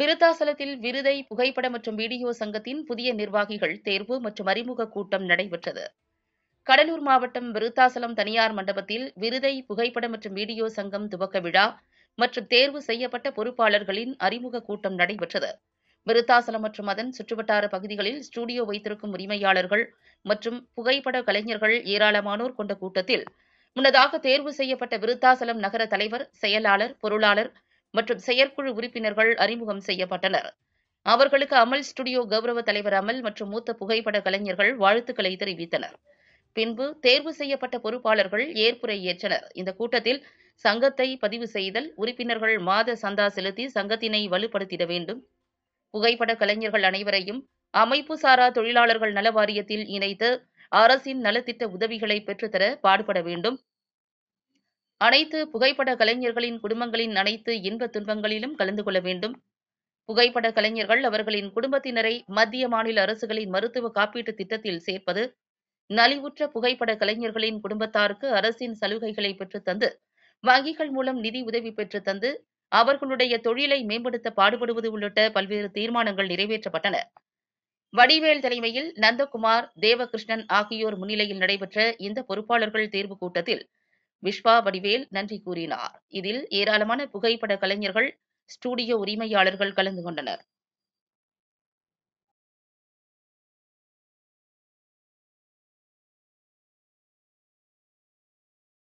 விருத்தாசலத்தில் விருதை புகைப்பட மற்றும் வீடியோ சங்கத்தின் புதிய நிர்வாகிகள் தேர்வு மற்றும் அறிமுக கூட்டம் நடைபெற்றது கடலூர் மாவட்டம் விருத்தாசலம் தனியார் மண்டபத்தில் விருதை புகைப்பட மற்றும் வீடியோ சங்கம் துவக்க விழா மற்றும் தேர்வு செய்யப்பட்ட பொறுப்பாளர்களின் அறிமுக கூட்டம் நடைபெற்றது விருத்தாசலம் மற்றும் அதன் சுற்றுவட்டார பகுதிகளில் ஸ்டுடியோ வைத்திருக்கும் உரிமையாளர்கள் மற்றும் புகைப்பட கலைஞர்கள் ஏராளமானோர் கொண்ட கூட்டத்தில் முன்னதாக தேர்வு செய்யப்பட்ட விருத்தாசலம் நகர தலைவர் செயலாளர் பொருளாளர் மற்றும் செயற்குழு உறுப்பினர்கள் அறிமுகம் செய்யப்பட்டனர் அவர்களுக்கு அமல் ஸ்டுடியோ கௌரவ தலைவர் அமல் மற்றும் மூத்த புகைப்பட கலைஞர்கள் வாழ்த்துக்களை தெரிவித்தனர் பின்பு தேர்வு செய்யப்பட்ட பொறுப்பாளர்கள் ஏற்புரை ஏற்றனர் இந்த கூட்டத்தில் சங்கத்தை பதிவு செய்தல் உறுப்பினர்கள் மாத சந்தா செலுத்தி சங்கத்தினை வலுப்படுத்திட வேண்டும் புகைப்பட கலைஞர்கள் அனைவரையும் அமைப்பு சாரா தொழிலாளர்கள் நல வாரியத்தில் இணைத்து அரசின் நலத்திட்ட உதவிகளை பெற்றுத்தர பாடுபட வேண்டும் அனைத்து புகைப்பட கலைஞர்களின் குடும்பங்களின் அனைத்து இன்ப துன்பங்களிலும் கலந்து கொள்ள வேண்டும் புகைப்பட கலைஞர்கள் அவர்களின் குடும்பத்தினரை மத்திய மாநில அரசுகளின் மருத்துவ காப்பீட்டு திட்டத்தில் சேர்ப்பது நலிவுற்ற புகைப்பட கலைஞர்களின் குடும்பத்தாருக்கு அரசின் சலுகைகளை பெற்றுத்தந்து வங்கிகள் மூலம் நிதி உதவி பெற்றுத்தந்து அவர்களுடைய தொழிலை மேம்படுத்த பாடுபடுவது உள்ளிட்ட பல்வேறு தீர்மானங்கள் நிறைவேற்றப்பட்டன வடிவேல் தலைமையில் நந்தகுமார் தேவகிருஷ்ணன் ஆகியோர் முன்னிலையில் நடைபெற்ற இந்த பொறுப்பாளர்கள் தேர்வு கூட்டத்தில் விஸ்வா வடிவேல் நன்றி கூறினார் இதில் ஏராளமான புகைப்பட கலைஞர்கள், ஸ்டுடியோ உரிமையாளர்கள் கலந்து கொண்டனர்.